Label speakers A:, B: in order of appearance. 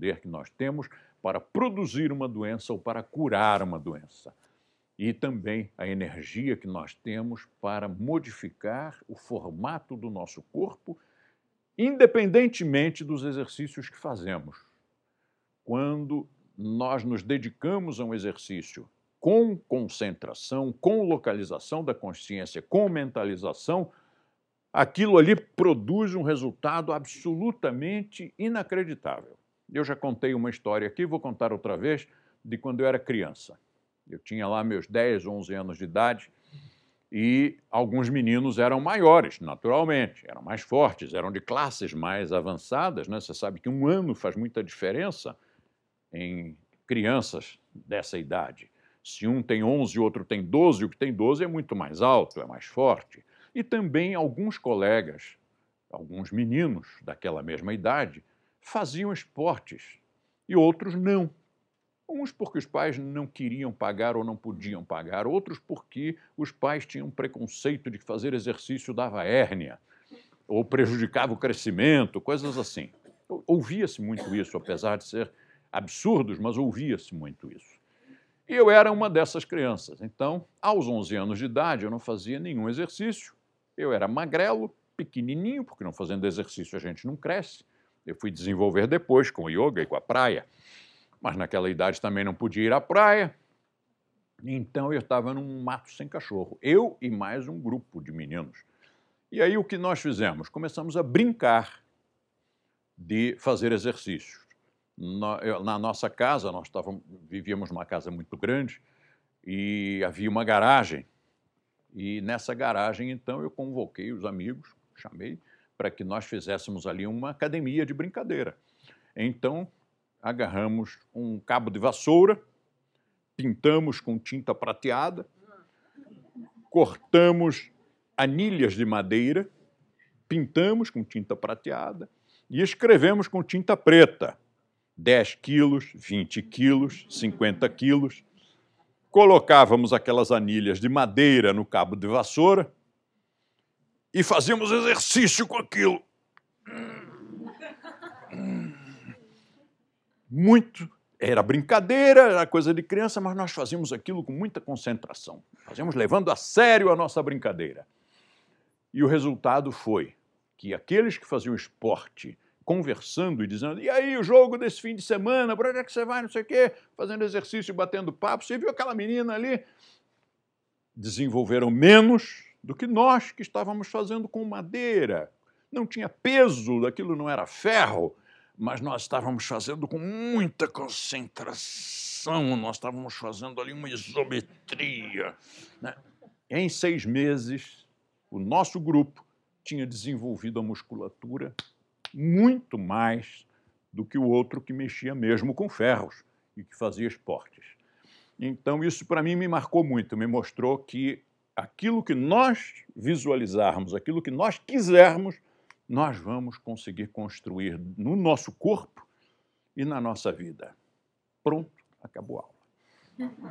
A: poder que nós temos para produzir uma doença ou para curar uma doença. E também a energia que nós temos para modificar o formato do nosso corpo, independentemente dos exercícios que fazemos. Quando nós nos dedicamos a um exercício com concentração, com localização da consciência, com mentalização, aquilo ali produz um resultado absolutamente inacreditável. Eu já contei uma história aqui, vou contar outra vez, de quando eu era criança. Eu tinha lá meus 10, 11 anos de idade e alguns meninos eram maiores, naturalmente, eram mais fortes, eram de classes mais avançadas. Né? Você sabe que um ano faz muita diferença em crianças dessa idade. Se um tem 11 e outro tem 12, o que tem 12 é muito mais alto, é mais forte. E também alguns colegas, alguns meninos daquela mesma idade, faziam esportes e outros não. Uns porque os pais não queriam pagar ou não podiam pagar, outros porque os pais tinham preconceito de que fazer exercício dava hérnia ou prejudicava o crescimento, coisas assim. Ouvia-se muito isso, apesar de ser absurdos, mas ouvia-se muito isso. E eu era uma dessas crianças. Então, aos 11 anos de idade, eu não fazia nenhum exercício. Eu era magrelo, pequenininho, porque não fazendo exercício a gente não cresce. Eu fui desenvolver depois com o yoga e com a praia, mas naquela idade também não podia ir à praia. Então eu estava num mato sem cachorro, eu e mais um grupo de meninos. E aí o que nós fizemos? Começamos a brincar de fazer exercícios. Na nossa casa, nós estávamos vivíamos numa casa muito grande e havia uma garagem. E nessa garagem, então, eu convoquei os amigos, chamei, para que nós fizéssemos ali uma academia de brincadeira. Então, agarramos um cabo de vassoura, pintamos com tinta prateada, cortamos anilhas de madeira, pintamos com tinta prateada e escrevemos com tinta preta. 10 quilos, 20 quilos, 50 quilos. Colocávamos aquelas anilhas de madeira no cabo de vassoura e fazíamos exercício com aquilo. Muito. Era brincadeira, era coisa de criança, mas nós fazíamos aquilo com muita concentração. Fazíamos levando a sério a nossa brincadeira. E o resultado foi que aqueles que faziam esporte conversando e dizendo: e aí, o jogo desse fim de semana, para onde é que você vai, não sei o quê, fazendo exercício, batendo papo, você viu aquela menina ali? Desenvolveram menos do que nós que estávamos fazendo com madeira. Não tinha peso, aquilo não era ferro, mas nós estávamos fazendo com muita concentração, nós estávamos fazendo ali uma isometria. Né? Em seis meses, o nosso grupo tinha desenvolvido a musculatura muito mais do que o outro que mexia mesmo com ferros e que fazia esportes. Então, isso para mim me marcou muito, me mostrou que aquilo que nós visualizarmos, aquilo que nós quisermos, nós vamos conseguir construir no nosso corpo e na nossa vida. Pronto, acabou a aula.